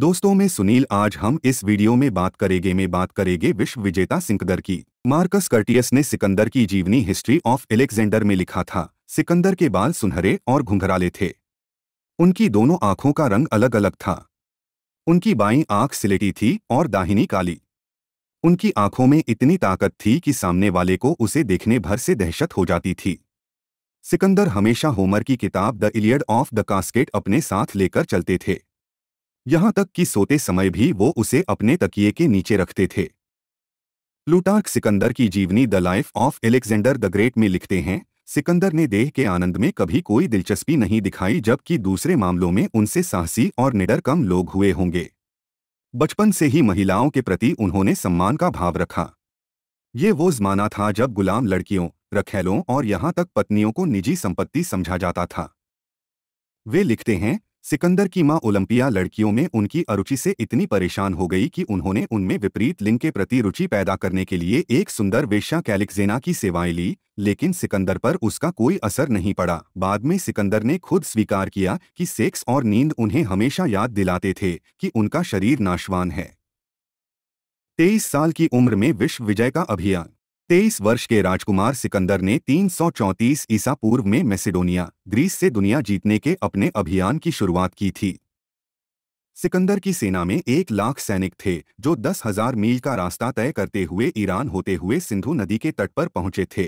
दोस्तों में सुनील आज हम इस वीडियो में बात करेंगे में बात करेंगे विश्व विजेता सिकंदर की मार्कस कर्टियस ने सिकंदर की जीवनी हिस्ट्री ऑफ एलेक्जेंडर में लिखा था सिकंदर के बाल सुनहरे और घुंघराले थे उनकी दोनों आंखों का रंग अलग अलग था उनकी बाई आंख सिलेटी थी और दाहिनी काली उनकी आंखों में इतनी ताकत थी कि सामने वाले को उसे देखने भर से दहशत हो जाती थी सिकंदर हमेशा होमर की किताब the Iliad of the casket अपने साथ लेकर चलते थे यहां तक कि सोते समय भी वो उसे अपने तकिए के नीचे रखते थे लुटार्क सिकंदर की जीवनी the life of Alexander the great में लिखते हैं सिकंदर ने देह के आनंद में कभी कोई दिलचस्पी नहीं दिखाई जबकि दूसरे मामलों में उनसे साहसी और निडर कम लोग हुए होंगे बचपन से ही महिलाओं के प्रति उन्होंने सम्मान का भाव रखा ये वो जमाना था जब गुलाम लड़कियों रखेलों और यहाँ तक पत्नियों को निजी संपत्ति समझा जाता था वे लिखते हैं सिकंदर की मां ओलंपिया लड़कियों में उनकी अरुचि से इतनी परेशान हो गई कि उन्होंने उनमें विपरीत लिंग के प्रति रुचि पैदा करने के लिए एक सुंदर वेश्या कैलिक्जेना की सेवाएं ली लेकिन सिकंदर पर उसका कोई असर नहीं पड़ा बाद में सिकंदर ने खुद स्वीकार किया कि सेक्स और नींद उन्हें हमेशा याद दिलाते थे कि उनका शरीर नाशवान है तेईस साल की उम्र में विश्व विजय का अभियान तेईस वर्ष के राजकुमार सिकंदर ने 334 ईसा पूर्व में मैसेडोनिया ग्रीस से दुनिया जीतने के अपने अभियान की शुरुआत की थी सिकंदर की सेना में एक लाख सैनिक थे जो दस हजार मील का रास्ता तय करते हुए ईरान होते हुए सिंधु नदी के तट पर पहुंचे थे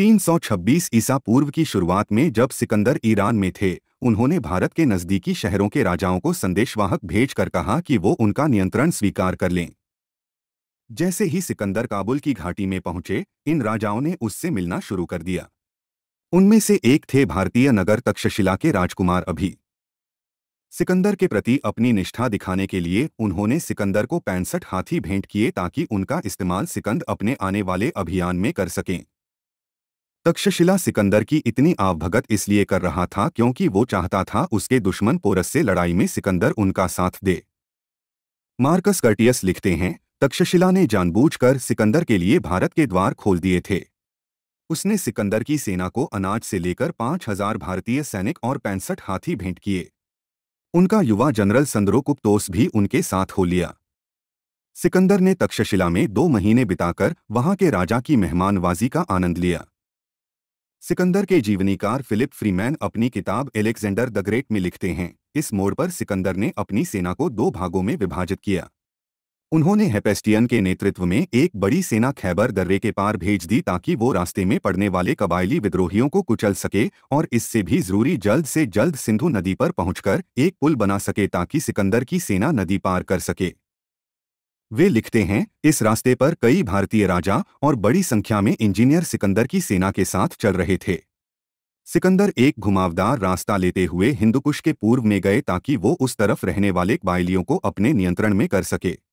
326 ईसा पूर्व की शुरुआत में जब सिकंदर ईरान में थे उन्होंने भारत के नज़दीकी शहरों के राजाओं को संदेशवाहक भेजकर कहा कि वो उनका नियंत्रण स्वीकार कर लें जैसे ही सिकंदर काबुल की घाटी में पहुंचे इन राजाओं ने उससे मिलना शुरू कर दिया उनमें से एक थे भारतीय नगर तक्षशिला के राजकुमार अभी सिकंदर के प्रति अपनी निष्ठा दिखाने के लिए उन्होंने सिकंदर को पैंसठ हाथी भेंट किए ताकि उनका इस्तेमाल सिकंद अपने आने वाले अभियान में कर सकें तक्षशिला सिकंदर की इतनी आवभगत इसलिए कर रहा था क्योंकि वो चाहता था उसके दुश्मन पोरस से लड़ाई में सिकंदर उनका साथ दे मार्कस कर्टियस लिखते हैं तक्षशिला ने जानबूझकर सिकंदर के लिए भारत के द्वार खोल दिए थे उसने सिकंदर की सेना को अनाज से लेकर पांच हजार भारतीय सैनिक और पैंसठ हाथी भेंट किए उनका युवा जनरल संद्रो कुप्तोस भी उनके साथ हो लिया सिकंदर ने तक्षशिला में दो महीने बिताकर वहां के राजा की मेहमानबाजी का आनंद लिया सिकंदर के जीवनीकार फिलिप फ्रीमैन अपनी किताब एलेक्जेंडर द ग्रेट में लिखते हैं इस मोड़ पर सिकंदर ने अपनी सेना को दो भागों में विभाजित किया उन्होंने हेपेस्टियन के नेतृत्व में एक बड़ी सेना खैबर दर्रे के पार भेज दी ताकि वो रास्ते में पड़ने वाले कबायली विद्रोहियों को कुचल सके और इससे भी जरूरी जल्द से जल्द सिंधु नदी पर पहुंचकर एक पुल बना सके ताकि सिकंदर की सेना नदी पार कर सके वे लिखते हैं इस रास्ते पर कई भारतीय राजा और बड़ी संख्या में इंजीनियर सिकंदर की सेना के साथ चल रहे थे सिकंदर एक घुमावदार रास्ता लेते हुए हिंदुकुश के पूर्व में गए ताकि वो उस तरफ रहने वाले बायलियों को अपने नियंत्रण में कर सके